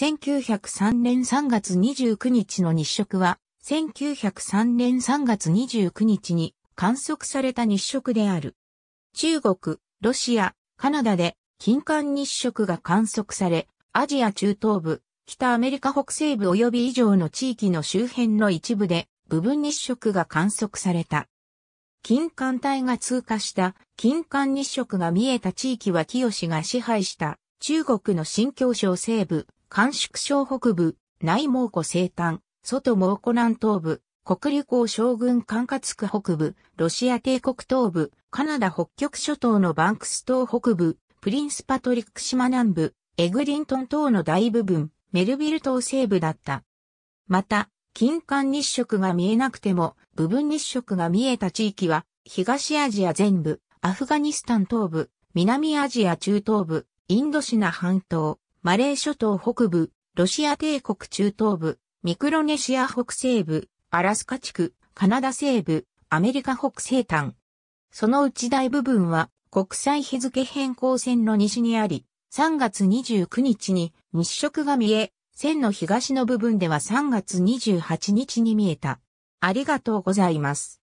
1903年3月29日の日食は、1903年3月29日に観測された日食である。中国、ロシア、カナダで金環日食が観測され、アジア中東部、北アメリカ北西部及び以上の地域の周辺の一部で部分日食が観測された。金環帯が通過した金環日食が見えた地域は清が支配した中国の新京省西部韓宿省北部、内蒙古西端、外蒙古南東部、国立港将軍管轄区北部、ロシア帝国東部、カナダ北極諸島のバンクス島北部、プリンスパトリック島南部、エグリントン島の大部分、メルビル島西部だった。また、金環日食が見えなくても、部分日食が見えた地域は、東アジア全部、アフガニスタン東部、南アジア中東部、インドシナ半島、マレー諸島北部、ロシア帝国中東部、ミクロネシア北西部、アラスカ地区、カナダ西部、アメリカ北西端。そのうち大部分は国際日付変更線の西にあり、3月29日に日食が見え、線の東の部分では3月28日に見えた。ありがとうございます。